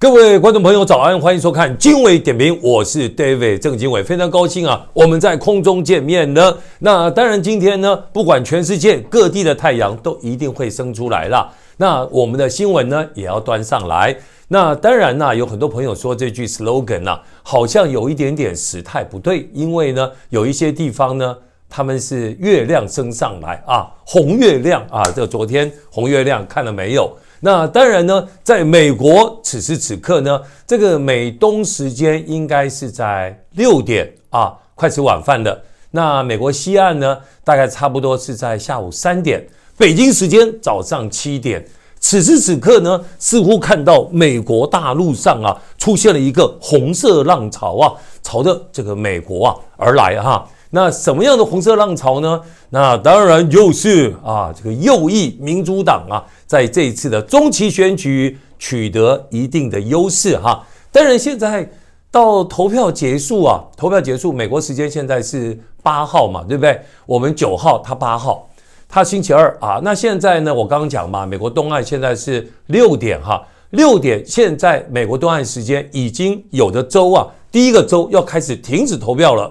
各位观众朋友，早安！欢迎收看经纬点评，我是 David 郑经纬，非常高兴啊，我们在空中见面呢。那当然，今天呢，不管全世界各地的太阳都一定会升出来啦。那我们的新闻呢，也要端上来。那当然呐，有很多朋友说这句 slogan 啊，好像有一点点时态不对，因为呢，有一些地方呢，他们是月亮升上来啊，红月亮啊，这昨天红月亮看了没有？那当然呢，在美国此时此刻呢，这个美东时间应该是在六点啊，快吃晚饭了。那美国西岸呢，大概差不多是在下午三点，北京时间早上七点。此时此刻呢，似乎看到美国大陆上啊，出现了一个红色浪潮啊，朝着这个美国啊而来哈。那什么样的红色浪潮呢？那当然就是啊，这个右翼民主党啊，在这一次的中期选举取得一定的优势哈。当然，现在到投票结束啊，投票结束，美国时间现在是八号嘛，对不对？我们九号，他八号，他星期二啊。那现在呢，我刚刚讲嘛，美国东岸现在是六点哈，六点现在美国东岸时间已经有的州啊，第一个州要开始停止投票了。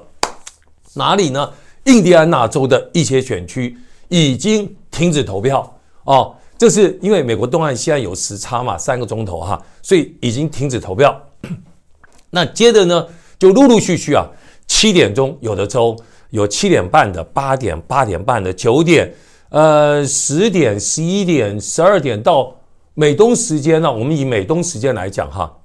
哪里呢？印第安纳州的一些选区已经停止投票哦，这是因为美国东岸、西岸有时差嘛，三个钟头哈，所以已经停止投票。那接着呢，就陆陆续续啊，七点钟有的州有七点半的、八点、八点半的、九点、呃十点、十一点、十二点到美东时间呢。我们以美东时间来讲哈，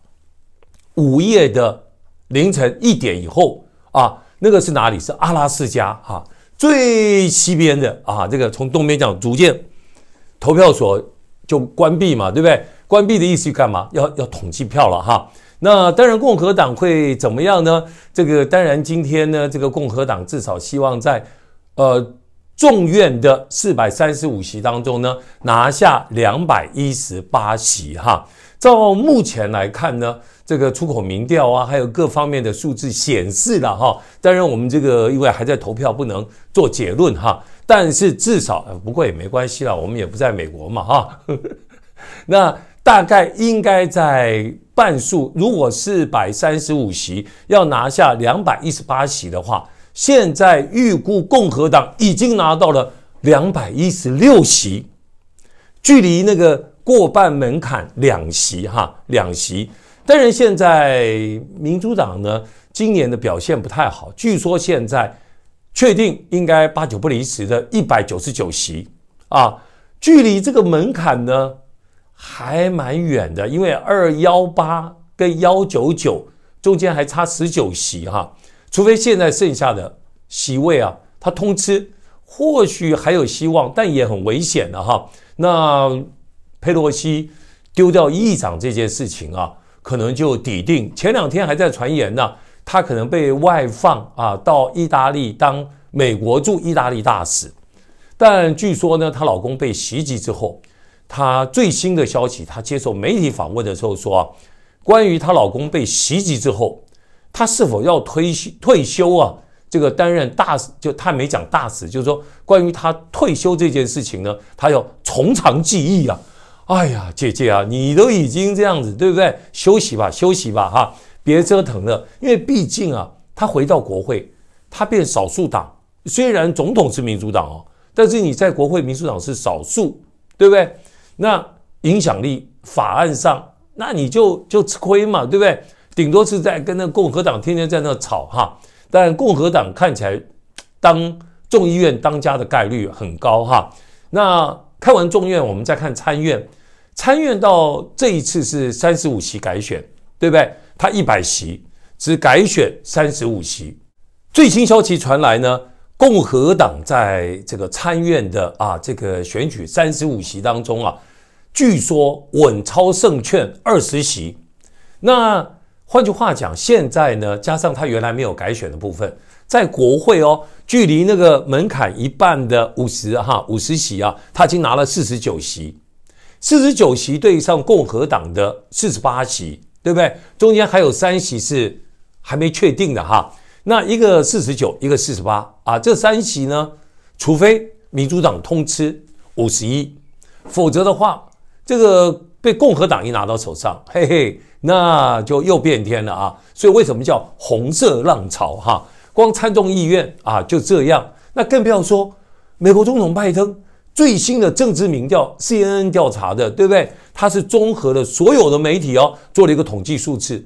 午夜的凌晨一点以后啊。那个是哪里？是阿拉斯加哈，最西边的啊。这个从东边讲，逐渐投票所就关闭嘛，对不对？关闭的意思是干嘛？要要统计票了哈。那当然，共和党会怎么样呢？这个当然，今天呢，这个共和党至少希望在呃众院的四百三十五席当中呢，拿下两百一十八席哈。照目前来看呢，这个出口民调啊，还有各方面的数字显示了哈。当然，我们这个因为还在投票，不能做结论哈。但是至少，不过也没关系啦，我们也不在美国嘛哈。那大概应该在半数，如果四百三十五席要拿下两百一十八席的话，现在预估共和党已经拿到了两百一十六席，距离那个。过半门槛两席哈两席，当然现在民主党呢今年的表现不太好，据说现在确定应该八九不离十的一百九十九席啊，距离这个门槛呢还蛮远的，因为二幺八跟幺九九中间还差十九席哈，除非现在剩下的席位啊他通吃，或许还有希望，但也很危险的哈那。佩洛西丢掉议长这件事情啊，可能就抵定。前两天还在传言呢，她可能被外放啊，到意大利当美国驻意大利大使。但据说呢，她老公被袭击之后，她最新的消息，她接受媒体访问的时候说，啊，关于她老公被袭击之后，她是否要推退休啊？这个担任大使就她没讲大使，就是说关于她退休这件事情呢，她要从长计议啊。哎呀，姐姐啊，你都已经这样子，对不对？休息吧，休息吧，哈，别折腾了。因为毕竟啊，他回到国会，他变少数党。虽然总统是民主党哦，但是你在国会民主党是少数，对不对？那影响力法案上，那你就就吃亏嘛，对不对？顶多是在跟那共和党天天在那吵哈。但共和党看起来当众议院当家的概率很高哈。那。看完众院，我们再看参院。参院到这一次是三十五席改选，对不对？他一百席只改选三十五席。最新消息传来呢，共和党在这个参院的啊这个选举三十五席当中啊，据说稳操胜券二十席。那换句话讲，现在呢加上他原来没有改选的部分。在国会哦，距离那个门槛一半的五十哈五十席啊，他已经拿了四十九席，四十九席对上共和党的四十八席，对不对？中间还有三席是还没确定的哈。那一个四十九，一个四十八啊，这三席呢，除非民主党通吃五十一，否则的话，这个被共和党一拿到手上，嘿嘿，那就又变天了啊。所以为什么叫红色浪潮哈？光参众议院啊就这样，那更不要说美国总统拜登最新的政治民调，CNN 调查的，对不对？他是综合了所有的媒体哦，做了一个统计数字，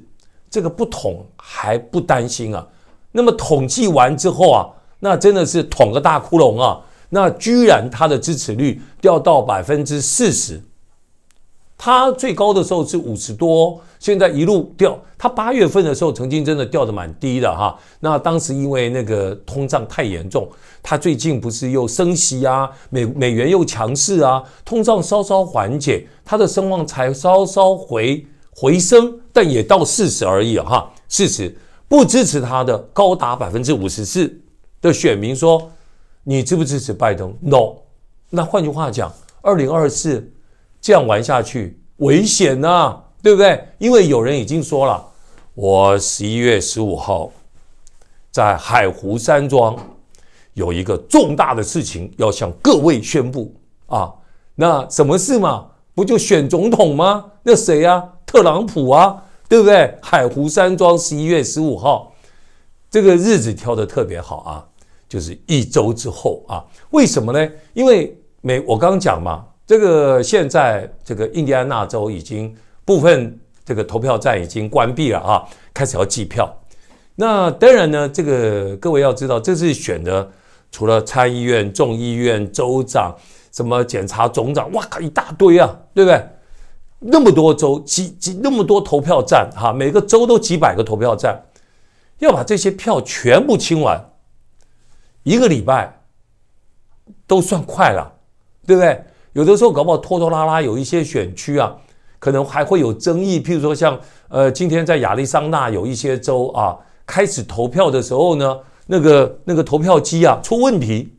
这个不捅还不担心啊。那么统计完之后啊，那真的是捅个大窟窿啊，那居然他的支持率掉到百分之四十。它最高的时候是五十多，现在一路掉。它八月份的时候曾经真的掉得蛮低的哈。那当时因为那个通胀太严重，它最近不是又升息啊，美美元又强势啊，通胀稍稍缓解，它的声望才稍稍回回升，但也到四十而已哈，四十不支持他的高达百分之五十四的选民说，你支不支持拜登？No。那换句话讲，二零二四。这样玩下去危险呐，对不对？因为有人已经说了，我十一月十五号在海湖山庄有一个重大的事情要向各位宣布啊。那什么事嘛？不就选总统吗？那谁呀？特朗普啊，对不对？海湖山庄十一月十五号，这个日子挑的特别好啊，就是一周之后啊。为什么呢？因为美，我刚刚讲嘛。这个现在这个印第安纳州已经部分这个投票站已经关闭了啊，开始要计票。那当然呢，这个各位要知道，这次选的除了参议院、众议院、州长、什么检察总长，哇靠，一大堆啊，对不对？那么多州，几几那么多投票站哈，每个州都几百个投票站，要把这些票全部清完，一个礼拜都算快了，对不对？有的时候搞不好拖拖拉拉，有一些选区啊，可能还会有争议。譬如说，像呃，今天在亚利桑那有一些州啊，开始投票的时候呢，那个那个投票机啊出问题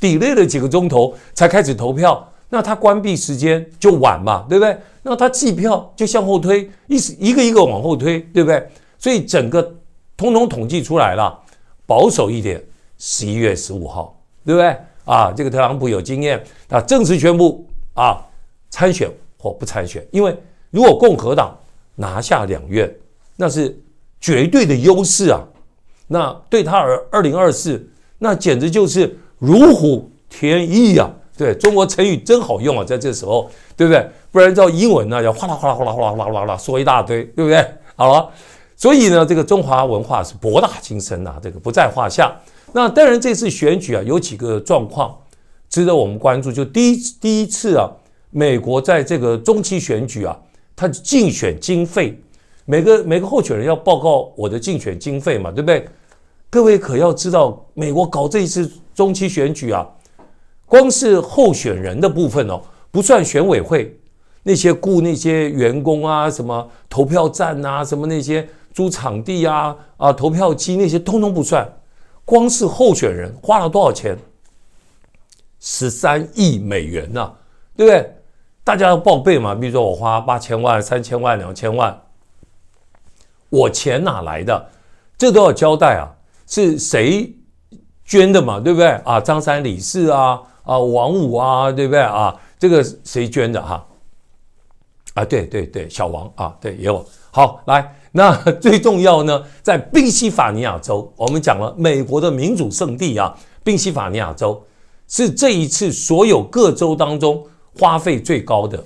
，delay 了几个钟头才开始投票，那它关闭时间就晚嘛，对不对？那它计票就向后推，一一个一个往后推，对不对？所以整个通通统计出来了，保守一点，十一月十五号，对不对？啊，这个特朗普有经验，他正式宣布啊参选或不参选，因为如果共和党拿下两院，那是绝对的优势啊，那对他而二零二四那简直就是如虎添翼啊！对中国成语真好用啊，在这时候，对不对？不然照英文呢，要哗啦哗啦哗啦哗啦哗啦说一大堆，对不对？好了，所以呢，这个中华文化是博大精深呐，这个不在话下。那当然，这次选举啊，有几个状况值得我们关注。就第一第一次啊，美国在这个中期选举啊，他竞选经费，每个每个候选人要报告我的竞选经费嘛，对不对？各位可要知道，美国搞这一次中期选举啊，光是候选人的部分哦，不算选委会那些雇那些员工啊，什么投票站啊，什么那些租场地啊，啊投票机那些，通通不算。光是候选人花了多少钱？十三亿美元呢，对不对？大家要报备嘛。比如说我花八千万、三千万、两千万，我钱哪来的？这都要交代啊，是谁捐的嘛，对不对？啊，张三、李四啊，啊，王五啊，对不对？啊，这个谁捐的？哈，啊，对对对，小王啊，对，也有。好，来。那 最重要呢，在宾夕法尼亚州，我们讲了美国的民主圣地啊，宾夕法尼亚州是这一次所有各州当中花费最高的，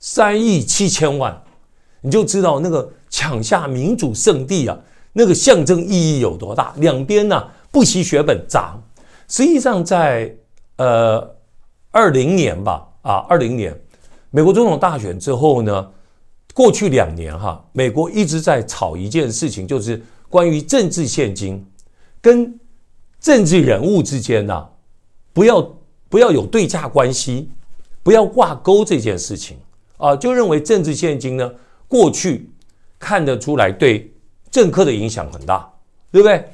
三亿七千万，你就知道那个抢下民主圣地啊，那个象征意义有多大。两边呢不惜血本砸，实际上在呃二零年吧，啊二零年美国总统大选之后呢。过去两年，哈，美国一直在炒一件事情，就是关于政治现金跟政治人物之间呐，不要不要有对价关系，不要挂钩这件事情啊，就认为政治现金呢，过去看得出来对政客的影响很大，对不对？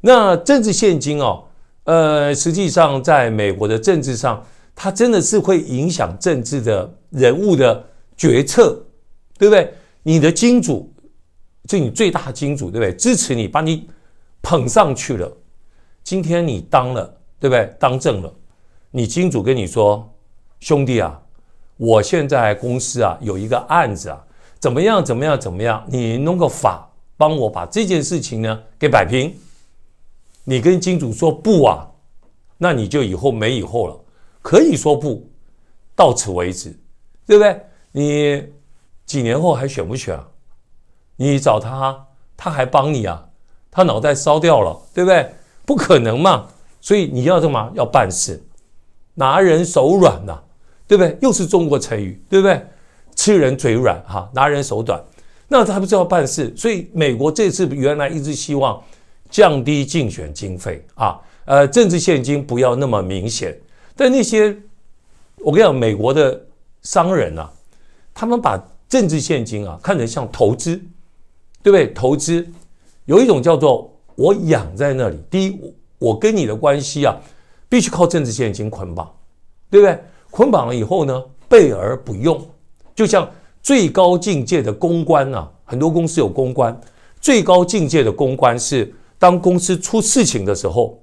那政治现金哦，呃，实际上在美国的政治上，它真的是会影响政治的人物的决策。对不对？你的金主，这你最大金主，对不对？支持你，把你捧上去了。今天你当了，对不对？当政了，你金主跟你说：“兄弟啊，我现在公司啊有一个案子啊，怎么样？怎么样？怎么样？你弄个法，帮我把这件事情呢给摆平。”你跟金主说不啊，那你就以后没以后了。可以说不，到此为止，对不对？你。几年后还选不选？你找他，他还帮你啊？他脑袋烧掉了，对不对？不可能嘛！所以你要干嘛？要办事，拿人手软呐，对不对？又是中国成语，对不对？吃人嘴软哈，拿人手短。那他不是要办事？所以美国这次原来一直希望降低竞选经费啊，呃，政治现金不要那么明显。但那些我跟你讲，美国的商人呐，他们把政治现金啊，看着像投资，对不对？投资有一种叫做我养在那里。第一，我我跟你的关系啊，必须靠政治现金捆绑，对不对？捆绑了以后呢，备而不用。就像最高境界的公关啊，很多公司有公关，最高境界的公关是当公司出事情的时候，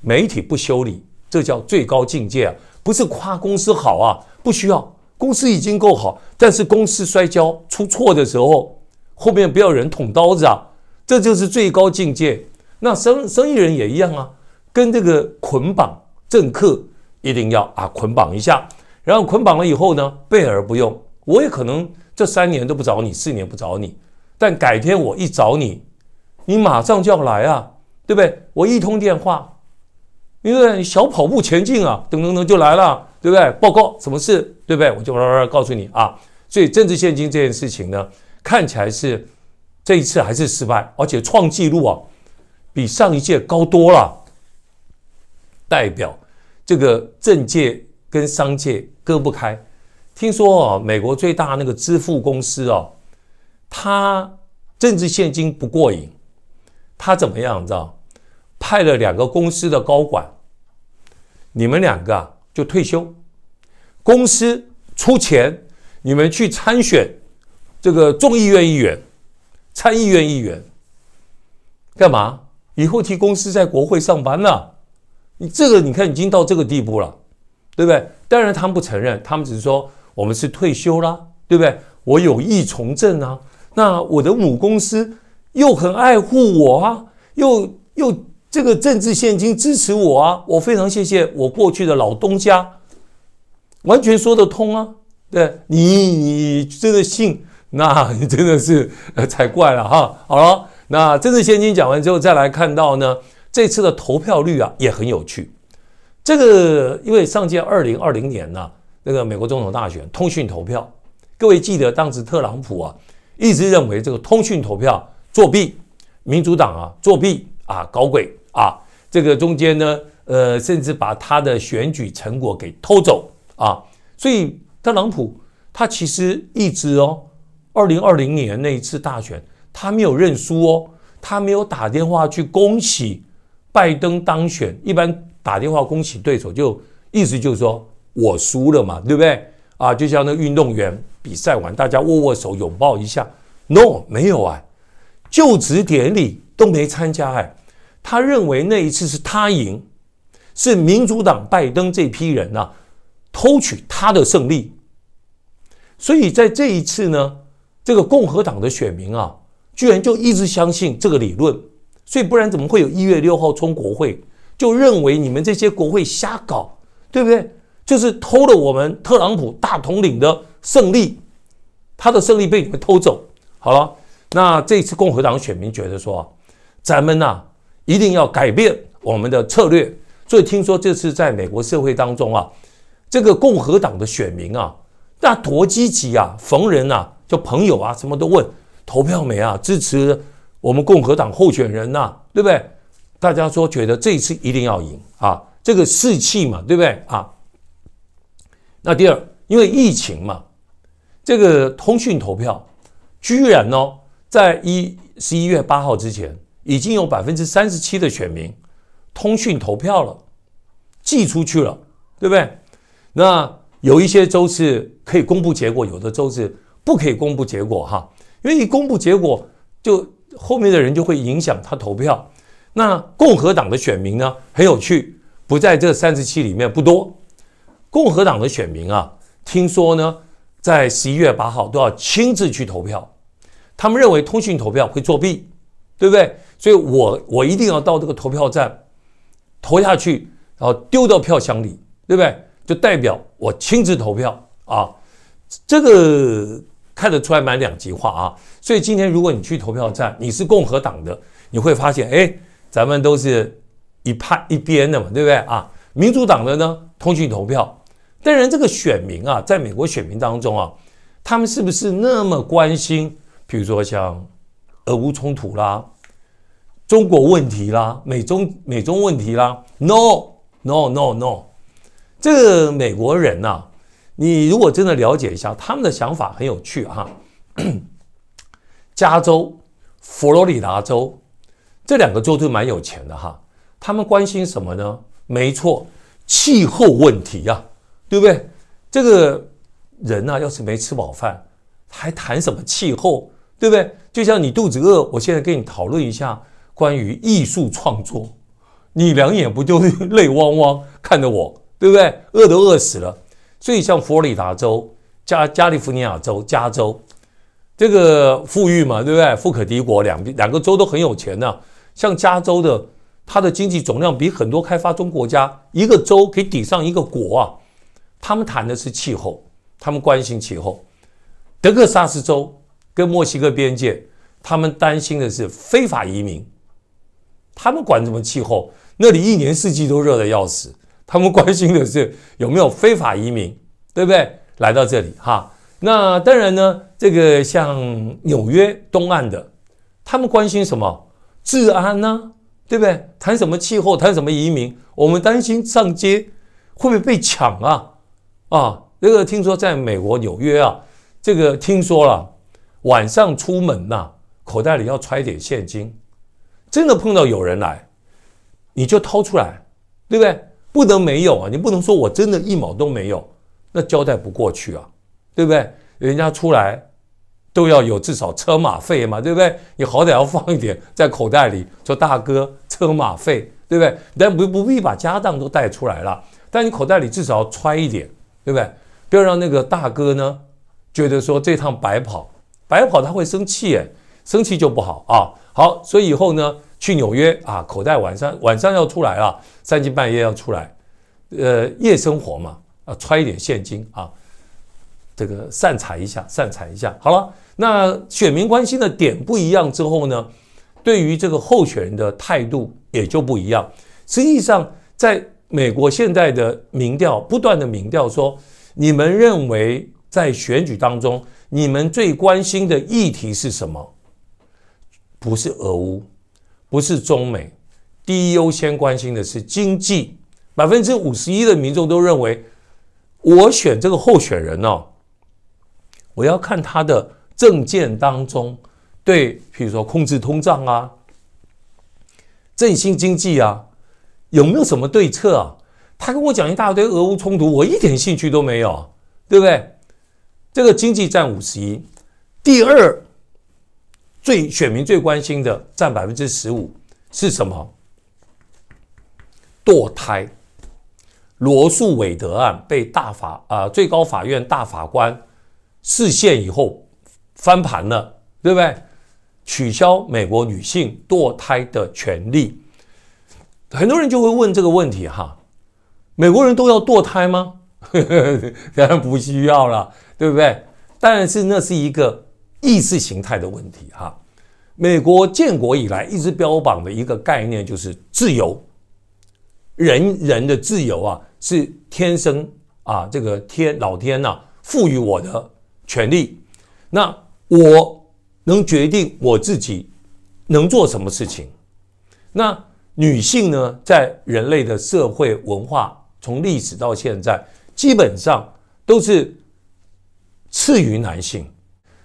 媒体不修理，这叫最高境界啊！不是夸公司好啊，不需要。公司已经够好，但是公司摔跤出错的时候，后面不要人捅刀子啊，这就是最高境界。那生生意人也一样啊，跟这个捆绑政客一定要啊，捆绑一下。然后捆绑了以后呢，备而不用，我也可能这三年都不找你，四年不找你，但改天我一找你，你马上就要来啊，对不对？我一通电话，因为小跑步前进啊，等等等就来了。对不对？报告什么事？对不对？我就拉拉告诉你啊！所以政治现金这件事情呢，看起来是这一次还是失败，而且创纪录啊，比上一届高多了。代表这个政界跟商界割不开。听说啊，美国最大那个支付公司啊，他政治现金不过瘾，他怎么样知道？派了两个公司的高管，你们两个。啊、就退休，公司出钱，你们去参选这个众议院议员、参议院议员，干嘛？以后替公司在国会上班呢？你这个你看已经到这个地步了，对不对？当然他们不承认，他们只是说我们是退休啦，对不对？我有意从政啊，那我的母公司又很爱护我啊，又又。这个政治现金支持我啊，我非常谢谢我过去的老东家，完全说得通啊。对你你真的信，那你真的是呃才怪了哈。好了，那政治现金讲完之后，再来看到呢，这次的投票率啊也很有趣。这个因为上届二零二零年呢，那个美国总统大选通讯投票，各位记得当时特朗普啊一直认为这个通讯投票作弊，民主党啊作弊啊搞鬼。啊，这个中间呢，呃，甚至把他的选举成果给偷走啊！所以特朗普他其实一直哦，二零二零年那一次大选，他没有认输哦，他没有打电话去恭喜拜登当选。一般打电话恭喜对手，就意思就是说我输了嘛，对不对？啊，就像那运动员比赛完，大家握握手、拥抱一下。No，没有啊，就职典礼都没参加哎。他认为那一次是他赢，是民主党拜登这批人呢偷取他的胜利，所以在这一次呢，这个共和党的选民啊，居然就一直相信这个理论，所以不然怎么会有一月六号冲国会，就认为你们这些国会瞎搞，对不对？就是偷了我们特朗普大统领的胜利，他的胜利被你们偷走。好了，那这次共和党选民觉得说，咱们呐……’一定要改变我们的策略，所以听说这次在美国社会当中啊，这个共和党的选民啊，那多积极啊，逢人呐就朋友啊什么都问投票没啊，支持我们共和党候选人呐，对不对？大家说觉得这一次一定要赢啊，这个士气嘛，对不对啊？那第二，因为疫情嘛，这个通讯投票居然呢，在一十一月八号之前。已经有百分之三十七的选民通讯投票了，寄出去了，对不对？那有一些州是可以公布结果，有的州是不可以公布结果哈，因为一公布结果，就后面的人就会影响他投票。那共和党的选民呢，很有趣，不在这三十七里面不多。共和党的选民啊，听说呢，在十一月八号都要亲自去投票，他们认为通讯投票会作弊，对不对？所以，我我一定要到这个投票站投下去，然后丢到票箱里，对不对？就代表我亲自投票啊。这个看得出来蛮两极化啊。所以今天如果你去投票站，你是共和党的，你会发现，哎，咱们都是一派一边的嘛，对不对啊？民主党的呢，通讯投票。当然，这个选民啊，在美国选民当中啊，他们是不是那么关心？比如说像俄乌冲突啦。中国问题啦，美中美中问题啦，no no no no，这个美国人呐，你如果真的了解一下他们的想法，很有趣哈。加州、佛罗里达州这两个州都蛮有钱的哈，他们关心什么呢？没错，气候问题呀，对不对？这个人呐，要是没吃饱饭，还谈什么气候，对不对？就像你肚子饿，我现在跟你讨论一下。关于艺术创作，你两眼不就 泪汪汪看着我，对不对？饿都饿死了。所以像佛罗里达州、加加利福尼亚州、加州这个富裕嘛，对不对？富可敌国，两两个州都很有钱呢。像加州的，它的经济总量比很多开发中国家一个州可以抵上一个国啊。他们谈的是气候，他们关心气候。德克萨斯州跟墨西哥边界，他们担心的是非法移民。他们管什么气候？那里一年四季都热得要死。他们关心的是有没有非法移民，对不对？来到这里哈，那当然呢。这个像纽约东岸的，他们关心什么治安呢？对不对？谈什么气候，谈什么移民？我们担心上街会不会被抢啊？啊，那个听说在美国纽约啊，这个听说了晚上出门呐，口袋里要揣点现金。真的碰到有人来，你就掏出来，对不对？不能没有啊！你不能说我真的一毛都没有，那交代不过去啊，对不对？人家出来都要有至少车马费嘛，对不对？你好歹要放一点在口袋里，说大哥车马费，对不对？但 不不必把家当都带出来了，但你口袋里至少要揣一点，对不对？不要让那个大哥呢觉得说这趟白跑，白跑他会生气，生气就不好啊。好，所以以后呢，去纽约啊，口袋晚上晚上要出来啊，三更半夜要出来，呃，夜生活嘛，啊，揣一点现金啊，这个散财一下，散财一下。好了，那选民关心的点不一样之后呢，对于这个候选人的态度也就不一样。实际上，在美国现在的民调，不断的民调说，你们认为在选举当中，你们最关心的议题是什么？不是俄乌，不是中美，第一优先关心的是经济。百分之五十一的民众都认为，我选这个候选人呢，我要看他的政见当中对，比如说控制通胀啊，振兴经济啊，有没有什么对策啊？他跟我讲一大堆俄乌冲突，我一点兴趣都没有，对不对？这个经济占五十一，第二。最选民最关心的占百分之十五是什么？堕胎，罗素韦德案被大法啊最高法院大法官视线以后翻盘了，对不对？取消美国女性堕胎的权利，很多人就会问这个问题哈：美国人都要堕胎吗？当然不需要了，对不对？但是那是一个。意识形态的问题哈，美国建国以来一直标榜的一个概念就是自由，人人的自由啊是天生啊这个天老天呐赋予我的权利，那我能决定我自己能做什么事情。那女性呢，在人类的社会文化从历史到现在，基本上都是次于男性。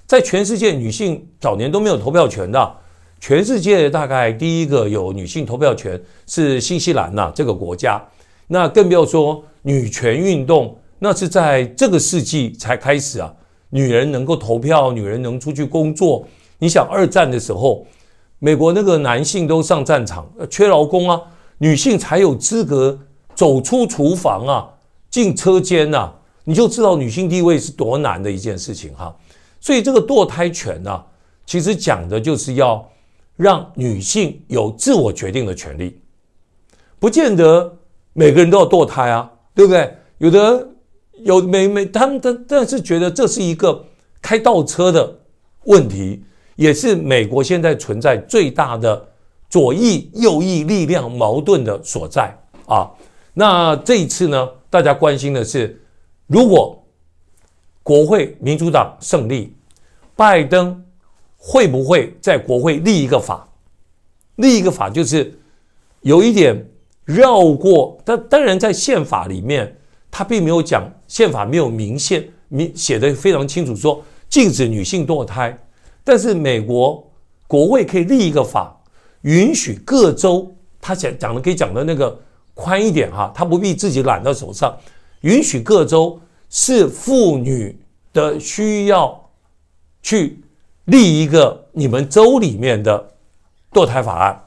在全世界，女性早年都没有投票权的。全世界大概第一个有女性投票权是新西兰呐，这个国家。那更不要说女权运动，那是在这个世纪才开始啊。女人能够投票，女人能出去工作。你想二战的时候，美国那个男性都上战场，缺劳工啊，女性才有资格走出厨房啊，进车间呐。你就知道女性地位是多难的一件事情哈。所以这个堕胎权呢，其实讲的就是要让女性有自我决定的权利，不见得每个人都要堕胎啊，对不对？有的有每每他们但是觉得这是一个开倒车的问题，也是美国现在存在最大的左翼右翼力量矛盾的所在啊。那这一次呢，大家关心的是，如果。国会民主党胜利，拜登会不会在国会立一个法？立一个法就是有一点绕过，但当然在宪法里面，他并没有讲，宪法没有明线，明写的非常清楚说禁止女性堕胎。但是美国国会可以立一个法，允许各州，他讲讲的可以讲的那个宽一点哈，他不必自己揽到手上，允许各州。是妇女的需要，去立一个你们州里面的堕胎法案，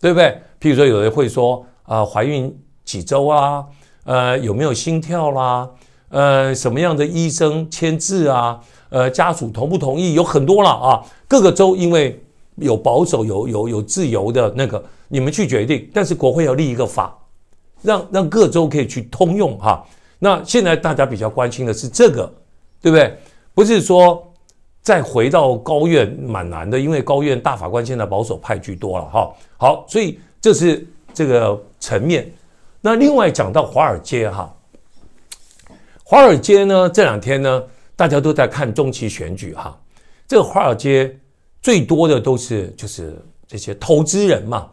对不对？譬如说，有人会说啊，怀孕几周啊，呃，有没有心跳啦，呃，什么样的医生签字啊，呃，家属同不同意？有很多了啊。各个州因为有保守、有有有自由的那个，你们去决定。但是国会要立一个法，让让各州可以去通用哈。那现在大家比较关心的是这个，对不对？不是说再回到高院蛮难的，因为高院大法官现在保守派居多了哈。好，所以这是这个层面。那另外讲到华尔街哈，华尔街呢这两天呢大家都在看中期选举哈。这个华尔街最多的都是就是这些投资人嘛，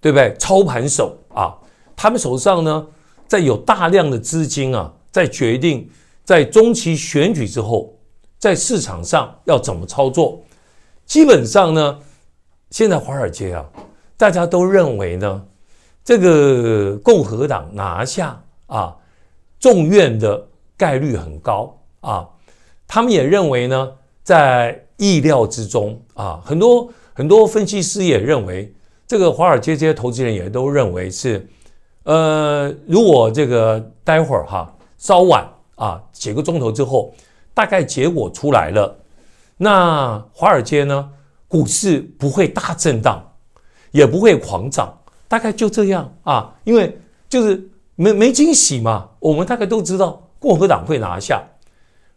对不对？操盘手啊，他们手上呢。在有大量的资金啊，在决定在中期选举之后，在市场上要怎么操作？基本上呢，现在华尔街啊，大家都认为呢，这个共和党拿下啊众院的概率很高啊。他们也认为呢，在意料之中啊。很多很多分析师也认为，这个华尔街这些投资人也都认为是。呃，如果这个待会儿哈稍晚啊几个钟头之后，大概结果出来了，那华尔街呢股市不会大震荡，也不会狂涨，大概就这样啊，因为就是没没惊喜嘛。我们大概都知道共和党会拿下，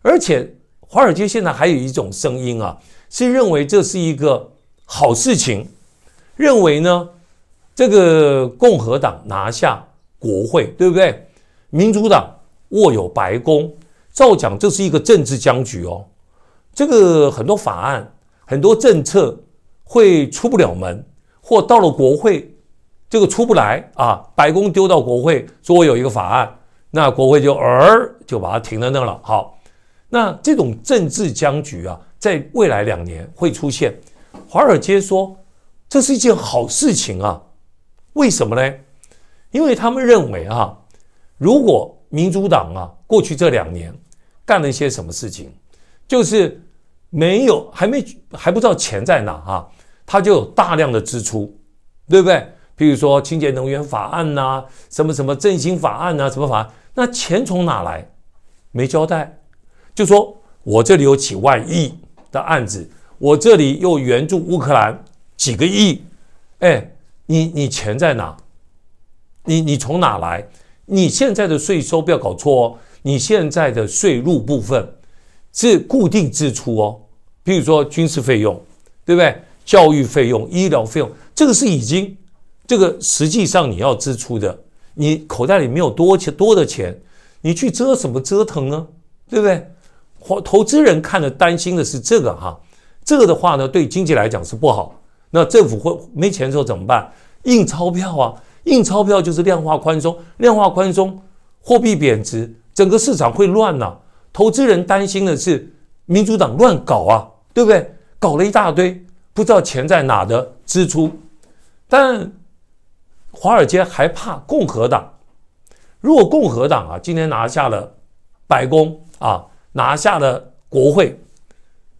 而且华尔街现在还有一种声音啊，是认为这是一个好事情，认为呢。这个共和党拿下国会，对不对？民主党握有白宫。照讲，这是一个政治僵局哦。这个很多法案、很多政策会出不了门，或到了国会，这个出不来啊。白宫丢到国会，说我有一个法案，那国会就而就把它停在那了。好，那这种政治僵局啊，在未来两年会出现。华尔街说，这是一件好事情啊。为什么呢？因为他们认为啊，如果民主党啊过去这两年干了一些什么事情，就是没有还没还不知道钱在哪啊，他就有大量的支出，对不对？比如说清洁能源法案呐，什么什么振兴法案呐，什么法，案？那钱从哪来？没交代，就说我这里有几万亿的案子，我这里又援助乌克兰几个亿，哎。你你钱在哪？你你从哪来？你现在的税收不要搞错哦。你现在的税入部分是固定支出哦，比如说军事费用，对不对？教育费用、医疗费用，这个是已经，这个实际上你要支出的。你口袋里没有多钱多的钱，你去折什么折腾呢？对不对？或投资人看的担心的是这个哈，这个的话呢，对经济来讲是不好。那政府会没钱的时候怎么办？印钞票啊！印钞票就是量化宽松，量化宽松，货币贬值，整个市场会乱呐！投资人担心的是民主党乱搞啊，对不对？搞了一大堆不知道钱在哪的支出，但华尔街还怕共和党。如果共和党啊今天拿下了白宫啊，拿下了国会，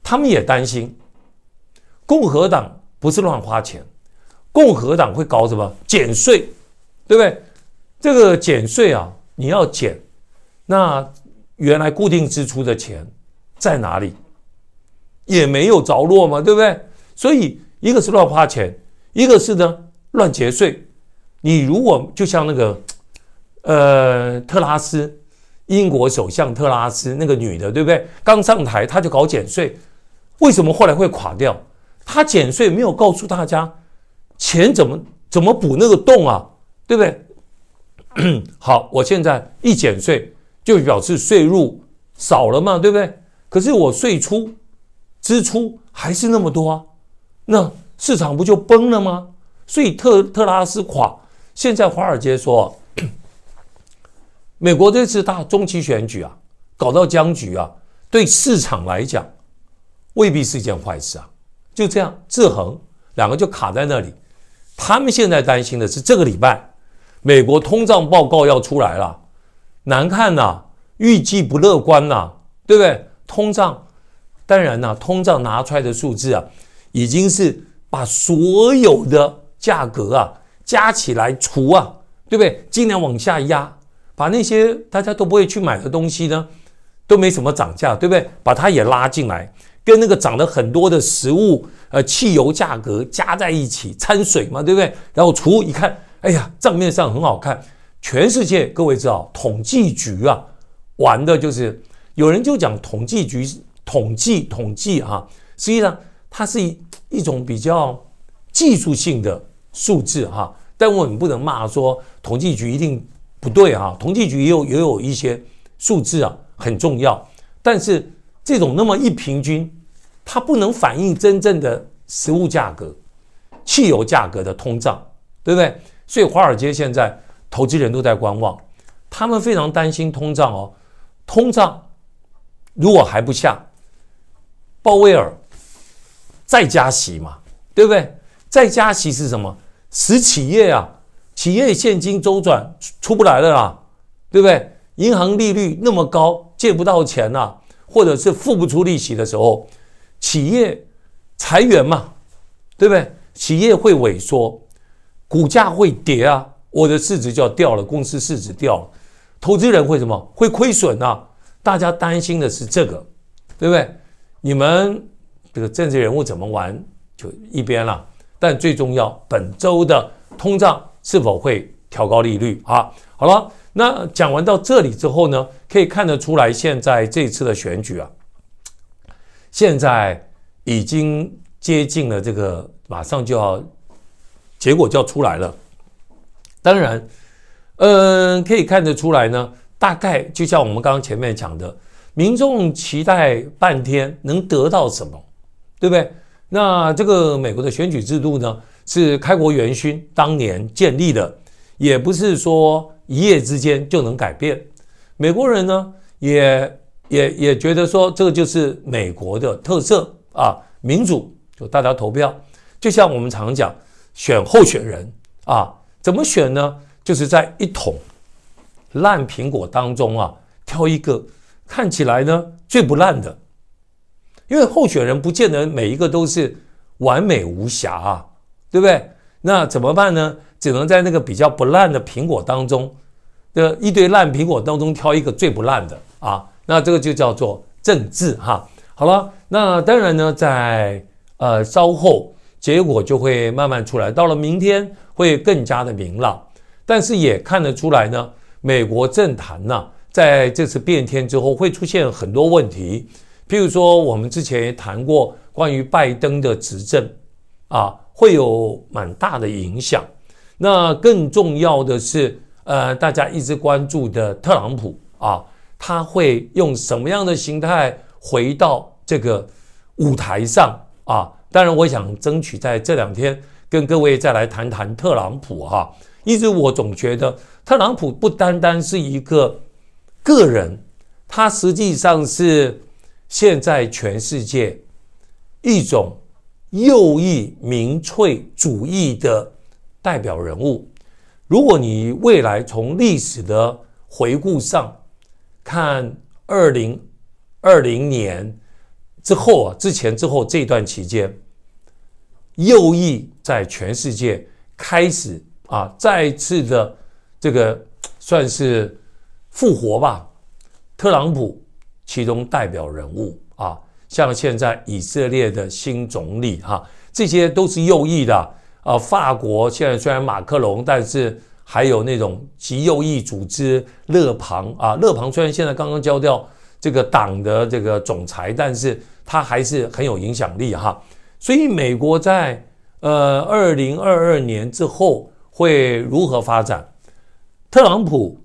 他们也担心共和党。不是乱花钱，共和党会搞什么减税，对不对？这个减税啊，你要减，那原来固定支出的钱在哪里，也没有着落嘛，对不对？所以一个是乱花钱，一个是呢乱节税。你如果就像那个呃特拉斯，英国首相特拉斯那个女的，对不对？刚上台她就搞减税，为什么后来会垮掉？他减税没有告诉大家，钱怎么怎么补那个洞啊？对不对？好，我现在一减税就表示税入少了嘛，对不对？可是我税出支出还是那么多啊，那市场不就崩了吗？所以特特拉斯垮，现在华尔街说，美国这次大中期选举啊，搞到僵局啊，对市场来讲未必是一件坏事啊。就这样制衡，两个就卡在那里。他们现在担心的是这个礼拜，美国通胀报告要出来了，难看呐，预计不乐观呐，对不对？通胀，当然呐，通胀拿出来的数字啊，已经是把所有的价格啊加起来除啊，对不对？尽量往下压，把那些大家都不会去买的东西呢，都没什么涨价，对不对？把它也拉进来。跟那个涨了很多的食物，呃，汽油价格加在一起掺水嘛，对不对？然后，除一看，哎呀，账面上很好看。全世界各位知道，统计局啊，玩的就是有人就讲统计局统计统计啊，实际上它是一一种比较技术性的数字哈。但我们不能骂说统计局一定不对啊，统计局也有也有一些数字啊，很重要。但是这种那么一平均。它不能反映真正的实物价格、汽油价格的通胀，对不对？所以华尔街现在投资人都在观望，他们非常担心通胀哦。通胀如果还不下，鲍威尔再加息嘛，对不对？再加息是什么？使企业啊，企业现金周转出不来了啦，对不对？银行利率那么高，借不到钱了，或者是付不出利息的时候。企业裁员嘛，对不对？企业会萎缩，股价会跌啊，我的市值就要掉了，公司市值掉了，投资人会什么？会亏损呐。大家担心的是这个，对不对？你们这个政治人物怎么玩就一边了。但最重要，本周的通胀是否会调高利率啊？好了，那讲完到这里之后呢，可以看得出来，现在这次的选举啊。现在已经接近了，这个马上就要结果就要出来了。当然，嗯，可以看得出来呢，大概就像我们刚刚前面讲的，民众期待半天能得到什么，对不对？那这个美国的选举制度呢，是开国元勋当年建立的，也不是说一夜之间就能改变。美国人呢，也。也也觉得说这个就是美国的特色啊，民主就大家投票，就像我们常讲选候选人啊，怎么选呢？就是在一桶烂苹果当中啊，挑一个看起来呢最不烂的，因为候选人不见得每一个都是完美无瑕啊，对不对？那怎么办呢？只能在那个比较不烂的苹果当中，的一堆烂苹果当中挑一个最不烂的啊。那这个就叫做政治哈。好了，那当然呢，在呃稍后结果就会慢慢出来，到了明天会更加的明朗。但是也看得出来呢，美国政坛呢，在这次变天之后会出现很多问题，譬如说我们之前也谈过关于拜登的执政啊，会有蛮大的影响。那更重要的是，呃，大家一直关注的特朗普啊。他会用什么样的形态回到这个舞台上啊？当然，我想争取在这两天跟各位再来谈谈特朗普哈。一直我总觉得，特朗普不单单是一个个人，他实际上是现在全世界一种右翼民粹主义的代表人物。如果你未来从历史的回顾上，看二零二零年之后啊，之前之后这段期间，右翼在全世界开始啊，再次的这个算是复活吧。特朗普其中代表人物啊，像现在以色列的新总理哈，这些都是右翼的。啊。法国现在虽然马克龙，但是。还有那种极右翼组织勒庞啊，勒庞虽然现在刚刚交掉这个党的这个总裁，但是他还是很有影响力哈。所以美国在呃二零二二年之后会如何发展？特朗普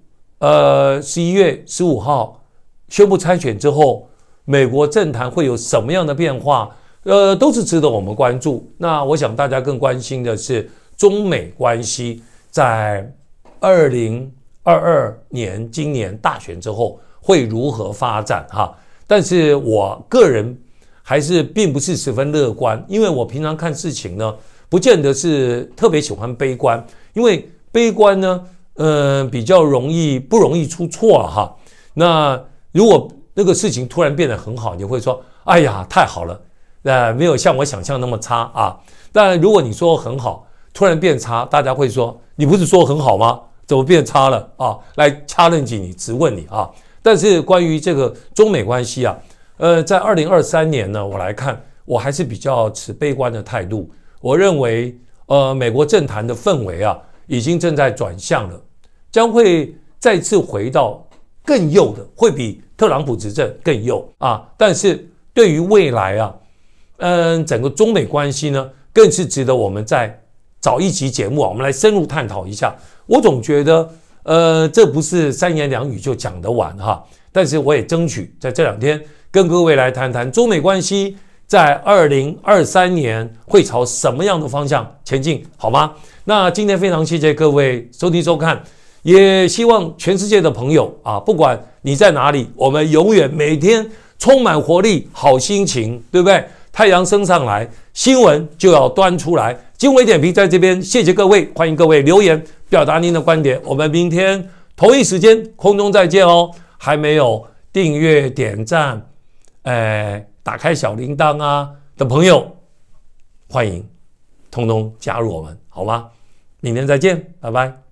呃十一月十五号宣布参选之后，美国政坛会有什么样的变化？呃，都是值得我们关注。那我想大家更关心的是中美关系。在二零二二年，今年大选之后会如何发展？哈，但是我个人还是并不是十分乐观，因为我平常看事情呢，不见得是特别喜欢悲观，因为悲观呢，嗯，比较容易不容易出错哈。那如果那个事情突然变得很好，你会说，哎呀，太好了，呃，没有像我想象那么差啊。但如果你说很好，突然变差，大家会说。你不是说很好吗？怎么变差了啊？来掐认颈，你直问你啊！但是关于这个中美关系啊，呃，在二零二三年呢，我来看我还是比较持悲观的态度。我认为，呃，美国政坛的氛围啊，已经正在转向了，将会再次回到更右的，会比特朗普执政更右啊。但是对于未来啊，嗯，整个中美关系呢，更是值得我们在。找一期节目啊，我们来深入探讨一下。我总觉得，呃，这不是三言两语就讲得完哈。但是我也争取在这两天跟各位来谈谈中美关系在二零二三年会朝什么样的方向前进，好吗？那今天非常谢谢各位收听收看，也希望全世界的朋友啊，不管你在哪里，我们永远每天充满活力、好心情，对不对？太阳升上来。新闻就要端出来，经纬点评在这边，谢谢各位，欢迎各位留言表达您的观点。我们明天同一时间空中再见哦。还没有订阅、点赞、哎，打开小铃铛啊的朋友，欢迎通通加入我们，好吗？明天再见，拜拜。